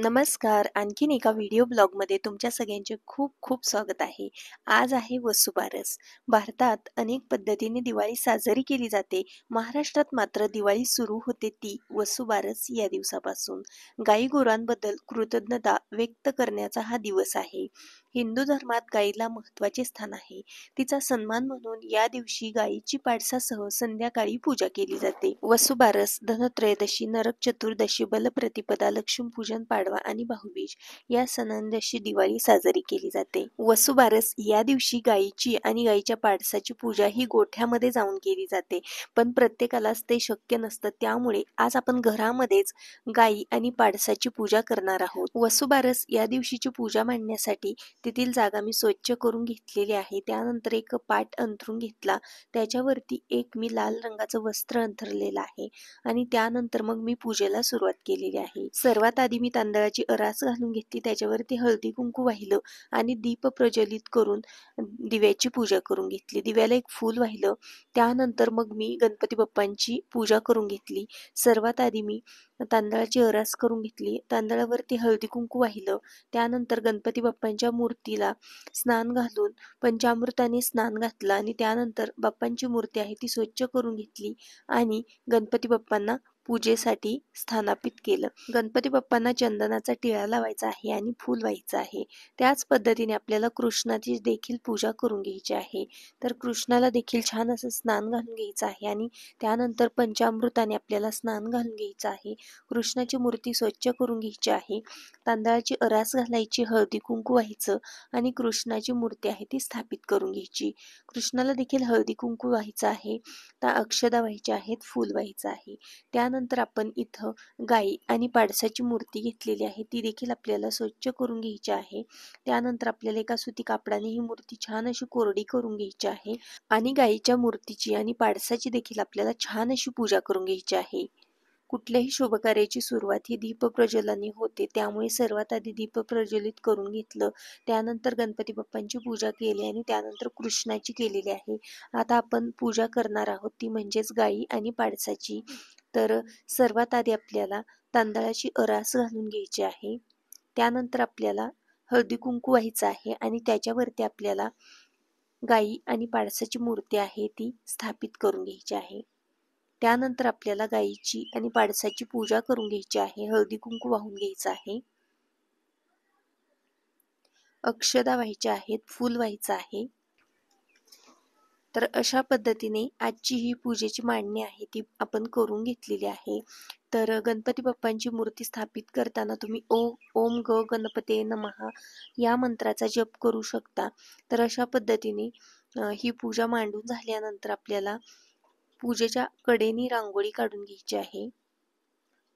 नमस्कार आणखीन एका व्हिडिओ मध्ये तुमच्या सगळ्यांचे खूप खूप स्वागत आहे आज आहे वसुबारस भारतात अनेक पद्धतीने दिवाळी साजरी केली जाते महाराष्ट्रात मात्र दिवाळी सुरू होते ती वसुबारस या दिवसापासून गाई गोरांबद्दल कृतज्ञता व्यक्त करण्याचा हा दिवस आहे हिंदू धर्मात गायीला महत्वाचे स्थान आहे तिचा सन्मान म्हणून या दिवशी गायीची पाडसासह संध्याकाळी पूजा केली जाते वसुबारस धनत्रयोदशी नरक चतुर्दशी बलप्रतिपदा लक्ष्मी पूजन पाडवा आणि भाऊबीज या सणांदशी दिवाळी साजरी केली जाते वसुबारस या दिवशी गायीची आणि गायीच्या पाडसाची पूजा ही गोठ्यामध्ये जाऊन केली जाते पण प्रत्येकालाच ते शक्य नसतं त्यामुळे आज आपण घरामध्येच गायी आणि पाडसाची पूजा करणार आहोत वसुबारस या दिवशीची पूजा मांडण्यासाठी तेथील जागा मी स्वच्छ करून घेतलेली आहे त्यानंतर एक पाट अंथरून घेतला त्याच्यावरती एक मी लाल रंगाचं वस्त्र अंथरलेलं आहे आणि त्यानंतर मग मी पूजेला सुरुवात केलेली आहे सर्वात आधी मी तांदळाची अरास घालून घेतली त्याच्यावरती हळदी कुंकू वाहिलं आणि दीप प्रज्वलित करून दिव्याची पूजा करून घेतली दिव्याला एक फूल वाहिलं त्यानंतर मग मी गणपती बाप्पांची पूजा करून घेतली सर्वात आधी मी तांदळाची अरास करून घेतली तांदळावरती हळदी कुंकू वाहिलं त्यानंतर गणपती बाप्पांच्या मूर्तीला स्नान घालून पंचामृताने स्नान घातलं आणि त्यानंतर बाप्पांची मूर्ती आहे ती स्वच्छ करून घेतली आणि गणपती बाप्पांना पूजेसाठी स्थानापित केलं गणपती बाप्पांना चंदनाचा टिळा लावायचा आहे आणि फूल व्हायचं आहे त्याच पद्धतीने आपल्याला कृष्णाची देखील पूजा करून घ्यायची आहे तर कृष्णाला देखील छान असं स्नान घालून घ्यायचं आहे आणि त्यानंतर पंचामृताने आपल्याला स्नान घालून घ्यायचं आहे कृष्णाची मूर्ती स्वच्छ करून घ्यायची आहे तांदळाची अरास घालायची हळदी कुंकू व्हायचं आणि कृष्णाची मूर्ती आहे ती स्थापित करून घ्यायची कृष्णाला देखील हळदी कुंकू व्हायचं आहे त्या अक्षदा व्हायच्या आहेत फूल व्हायचं आहे त्या त्यानंतर आपण इथं गाई आणि पाडसाची मूर्ती घेतलेली आहे ती देखील आपल्याला स्वच्छ करून घ्यायची आहे त्यानंतर आपल्याला एका सुती कापडाने ही मूर्ती छान अशी कोरडी करून घ्यायची आहे आणि गाईच्या मूर्तीची आणि पाडसाची देखील आपल्याला छान अशी पूजा करून घ्यायची आहे कुठल्याही शुभकार्याची सुरुवात ही दीप प्रज्वलनाने होते त्यामुळे सर्वात आधी दीप प्रज्वलित करून घेतलं त्यानंतर गणपती बाप्पांची पूजा केली आणि त्यानंतर कृष्णाची केलेली आहे आता आपण पूजा करणार आहोत ती म्हणजेच गाई आणि पाडसाची तर सर्वात आधी आपल्याला तांदळाची अरास घालून घ्यायची आहे त्यानंतर आपल्याला हळदी कुंकू व्हायचं आहे आणि त्याच्यावरती आपल्याला गाई आणि पाडसाची मूर्ती आहे ती स्थापित करून घ्यायची आहे त्यानंतर आपल्याला गाईची आणि पाडसाची पूजा करून घ्यायची आहे हळदी कुंकू वाहून घ्यायचं आहे अक्षदा व्हायच्या आहेत फूल व्हायचं आहे तर अशा पद्धतीने आजची ही पूजेची मांडणी आहे ती आपण करून घेतलेली आहे तर गणपती बाप्पांची मूर्ती स्थापित करताना तुम्ही ओ ओम ग गणपते नमहा या मंत्राचा जप करू शकता तर अशा पद्धतीने ही पूजा मांडून झाल्यानंतर आपल्याला पूजेच्या कडेने रांगोळी काढून घ्यायची आहे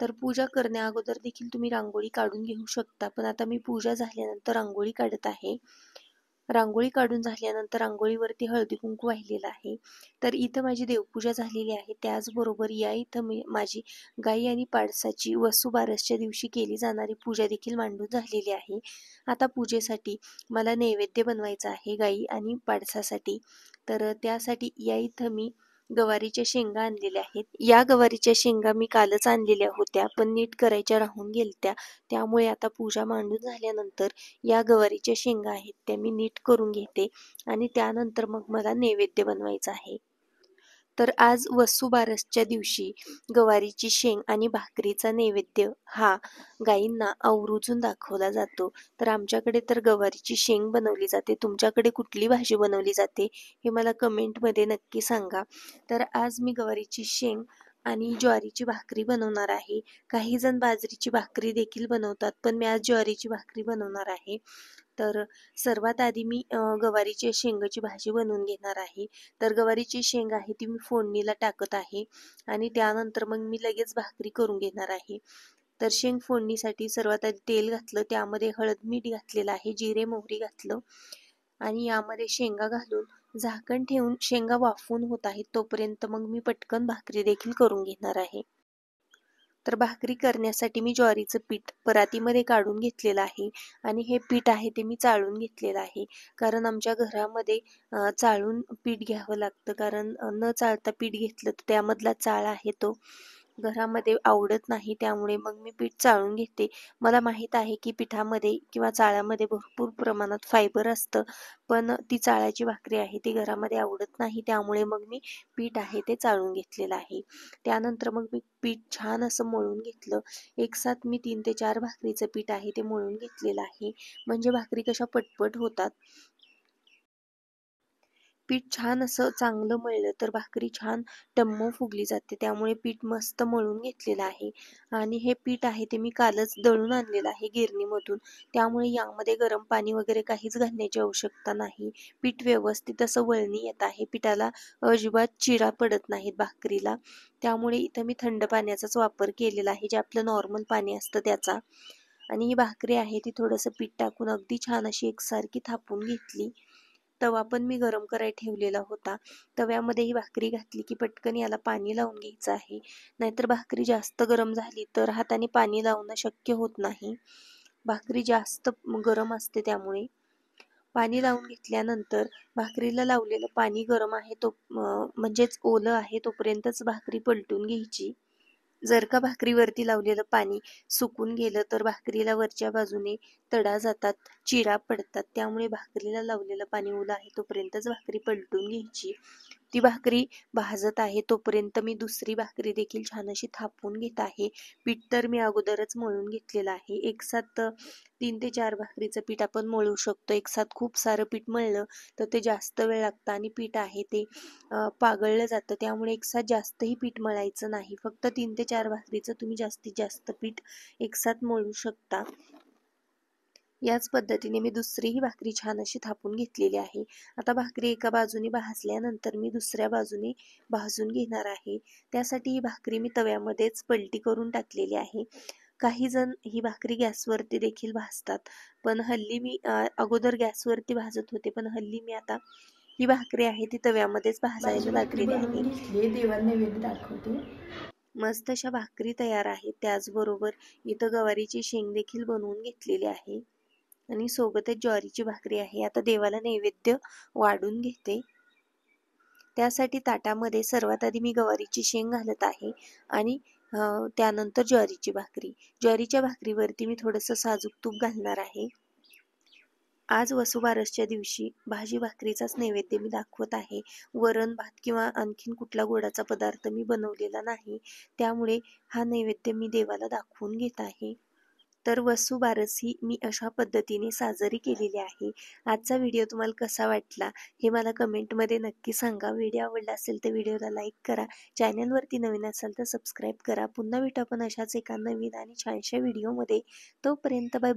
तर पूजा करण्या अगोदर देखील तुम्ही रांगोळी काढून घेऊ शकता पण आता मी पूजा झाल्यानंतर रांगोळी काढत आहे रांगोळी काढून झाल्यानंतर रांगोळीवरती हळदी कुंकू वाहिलेलं आहे तर इथं माझी देवपूजा झालेली आहे त्याचबरोबर या इथं मी माझी गाई आणि पाडसाची वसुबारसच्या दिवशी केली जाणारी पूजा देखील मांडून झालेली आहे आता पूजेसाठी मला नैवेद्य बनवायचं आहे गाई आणि पाडसासाठी तर त्यासाठी या इथं मी गवारीच्या शेंगा आणलेल्या आहेत या गवारीच्या शेंगा मी कालच आणलेल्या होत्या पण नीट करायच्या राहून गेलत्या त्यामुळे आता पूजा मांडून झाल्यानंतर या गवारीच्या शेंगा आहेत त्या मी नीट करून घेते आणि त्यानंतर मग मला नैवेद्य बनवायचा आहे तर आज वसुबारसच्या दिवशी गवारीची शेंग आणि भाकरीचा नैवेद्य हा गायींना आवरुजून दाखवला जातो तर आमच्याकडे तर गवारीची शेंग बनवली जाते तुमच्याकडे कुठली भाजी बनवली जाते हे मला कमेंटमध्ये नक्की सांगा तर आज मी गवारीची शेंग आणि ज्वारीची भाकरी बनवणार आहे काही जण बाजरीची भाकरी देखील बनवतात पण मी आज ज्वारीची भाकरी बनवणार आहे तर सर्वात आधी मी गवारीची शेंगाची भाजी बनवून घेणार आहे तर गवारीची शेंग आहे ती मी फोडणीला टाकत आहे आणि त्यानंतर मग मी लगेच भाकरी करून घेणार आहे तर शेंग फोडणीसाठी सर्वात आधी तेल घातलं त्यामध्ये हळद मीठ घातलेलं आहे जिरे मोहरी घातलं आणि यामध्ये शेंगा घालून झाकण ठेवून शेंगा वाफवून होत आहेत तोपर्यंत मग मी पटकन भाकरी देखील करून घेणार आहे तर भाकरी करण्यासाठी मी ज्वारीचं पीठ परातीमध्ये काढून घेतलेलं आहे आणि हे पीठ आहे ते मी चाळून घेतलेलं आहे कारण आमच्या घरामध्ये चाळून पीठ घ्यावं लागतं कारण न चाळता पीठ घेतलं तर त्यामधला चाळ आहे तो घरामध्ये आवडत नाही त्यामुळे मग मी पीठ चाळून घेते मला माहित आहे की पिठामध्ये किंवा चाळ्यामध्ये भरपूर प्रमाणात फायबर असत पण ती चाळ्याची भाकरी आहे ती घरामध्ये आवडत नाही त्यामुळे मग मी पीठ आहे ते चाळून घेतलेलं आहे त्यानंतर मग मी पीठ छान असं मळून घेतलं एक साथ मी तीन ते चार भाकरीचं पीठ आहे ते मळून घेतलेलं आहे म्हणजे भाकरी कशा पटपट होतात पीठ छान असं चांगलं मळलं तर भाकरी छान टम्म फुगली जाते त्यामुळे पीठ मस्त मळून घेतलेलं आहे आणि हे पीठ आहे ते मी कालच दळून आणलेलं आहे गिरणीमधून त्यामुळे यामध्ये गरम पाणी वगैरे काहीच घालण्याची आवश्यकता नाही पीठ व्यवस्थित असं वळणी येत आहे पिठाला अजिबात चिरा पडत नाहीत भाकरीला त्यामुळे इथं मी थंड पाण्याचाच वापर केलेला आहे जे आपलं नॉर्मल पाणी असतं त्याचा आणि ही भाकरी आहे ती थोडंसं पीठ टाकून अगदी छान अशी एकसारखी थापून घेतली तवा पण मी गरम करायला ठेवलेला होता तव्यामध्ये ही भाकरी घातली की पटकन याला पाणी लावून घ्यायचं आहे नाहीतर भाकरी जास्त गरम झाली तर हाताने पाणी लावणं शक्य होत नाही भाकरी जास्त गरम असते त्यामुळे पाणी लावून घेतल्यानंतर भाकरीला लावलेलं पाणी गरम आहे तो म्हणजेच ओलं आहे तोपर्यंतच भाकरी पलटून घ्यायची जर का भाकरीवरती लावलेलं पाणी सुकून गेलं तर भाकरीला वरच्या बाजूने तडा जातात चिरा पडतात त्यामुळे भाकरीला लावलेलं पाणी ओलं आहे तोपर्यंतच भाकरी पलटून घ्यायची ती भाकरी भाजत आहे तोपर्यंत मी दुसरी भाकरी देखील छान अशी थापून घेत आहे पीठ तर मी अगोदरच मळून घेतलेलं आहे एक साथ तीन ते चार भाकरीचं पीठ आपण मळू शकतो एक साथ खूप सारं पीठ मळलं तर ते जास्त वेळ लागतं आणि पीठ आहे ते पागळलं जातं त्यामुळे एक साथ जास्तही पीठ मळायचं नाही फक्त तीन ते चार भाकरीचं तुम्ही जास्तीत जास्त पीठ एक साथ मळू शकता याच पद्धतीने मी दुसरीही भाकरी छान अशी थापून घेतलेली आहे आता भाकरी एका बाजूने भाजल्यानंतर मी दुसऱ्या बाजूने भाजून घेणार आहे त्यासाठी ही भाकरी मी तव्यामध्येच पलटी करून टाकलेली आहे काही जण ही भाकरी गॅसवरती देखील भाजतात पण हल्ली मी अगोदर गॅसवरती भाजत होते पण हल्ली मी आता ही भाकरी आहे ती तव्यामध्येच भाजायची भाकरी आहे मस्त अशा भाकरी तयार आहेत त्याचबरोबर इथं गवारीची शेंग देखील बनवून घेतलेली आहे आणि सोबतच ज्वारीची भाकरी आहे आता देवाला नैवेद्य वाढून घेते त्यासाठी ताटामध्ये सर्वात आधी मी गवारीची शेंग घालत आहे आणि त्यानंतर ज्वारीची भाकरी ज्वारीच्या भाकरीवरती मी थोडंसं साजूक तूप घालणार आहे आज वसुबारसच्या दिवशी भाजी भाकरीचाच नैवेद्य मी दाखवत आहे वरण भात किंवा आणखीन कुठला गोडाचा पदार्थ मी बनवलेला नाही त्यामुळे हा नैवेद्य मी देवाला दाखवून घेत आहे तर वसुबारस ही मी अशा पद्धतीने साजरी केलेली आहे आजचा व्हिडिओ तुम्हाला कसा वाटला हे मला कमेंटमध्ये नक्की सांगा व्हिडिओ आवडला असेल तर व्हिडिओला लाईक करा चॅनलवरती नवीन असाल तर सबस्क्राईब करा पुन्हा भेटू आपण अशाच एका नवीन आणि छानशा व्हिडिओमध्ये तोपर्यंत बाय